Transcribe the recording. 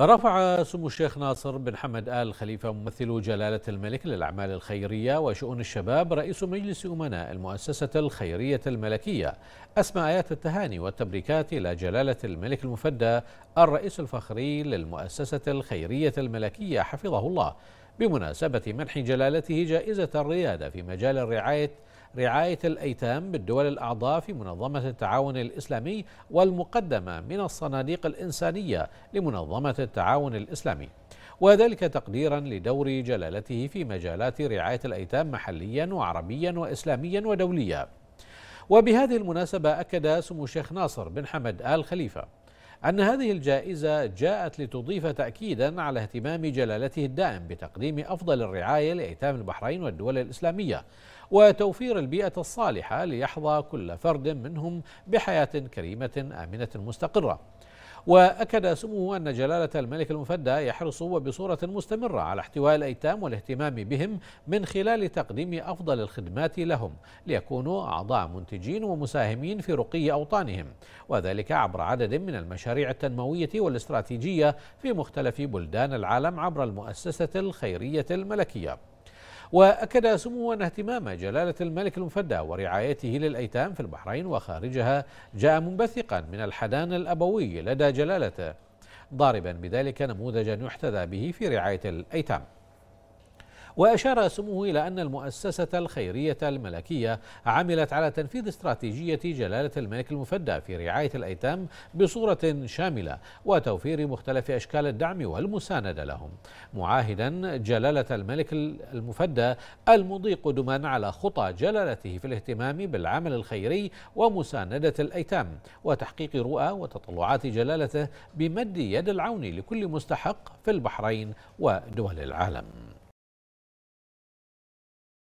رفع سمو الشيخ ناصر بن حمد آل خليفة ممثل جلالة الملك للأعمال الخيرية وشؤون الشباب رئيس مجلس أمناء المؤسسة الخيرية الملكية أسمى آيات التهاني والتبريكات إلى جلالة الملك المفدى الرئيس الفخري للمؤسسة الخيرية الملكية حفظه الله بمناسبة منح جلالته جائزة الريادة في مجال الرعاية رعاية الأيتام بالدول الأعضاء في منظمة التعاون الإسلامي والمقدمة من الصناديق الإنسانية لمنظمة التعاون الإسلامي وذلك تقديرا لدور جلالته في مجالات رعاية الأيتام محليا وعربيا وإسلاميا ودوليا وبهذه المناسبة أكد سمو الشيخ ناصر بن حمد آل خليفة أن هذه الجائزة جاءت لتضيف تأكيدا على اهتمام جلالته الدائم بتقديم أفضل الرعاية لأيتام البحرين والدول الإسلامية وتوفير البيئة الصالحة ليحظى كل فرد منهم بحياة كريمة آمنة مستقرة وأكد سموه أن جلالة الملك المفدى يحرص وبصورة مستمرة على احتواء الأيتام والاهتمام بهم من خلال تقديم أفضل الخدمات لهم ليكونوا أعضاء منتجين ومساهمين في رقي أوطانهم وذلك عبر عدد من المشاريع التنموية والاستراتيجية في مختلف بلدان العالم عبر المؤسسة الخيرية الملكية وأكد أن اهتمام جلالة الملك المفدى ورعايته للأيتام في البحرين وخارجها جاء منبثقا من الحنان الأبوي لدى جلالته ضاربا بذلك نموذجا يحتذى به في رعاية الأيتام وأشار سموه إلى أن المؤسسة الخيرية الملكية عملت على تنفيذ استراتيجية جلالة الملك المفدى في رعاية الأيتام بصورة شاملة وتوفير مختلف أشكال الدعم والمساندة لهم معاهدا جلالة الملك المفدى المضي قدما على خطى جلالته في الاهتمام بالعمل الخيري ومساندة الأيتام وتحقيق رؤى وتطلعات جلالته بمد يد العون لكل مستحق في البحرين ودول العالم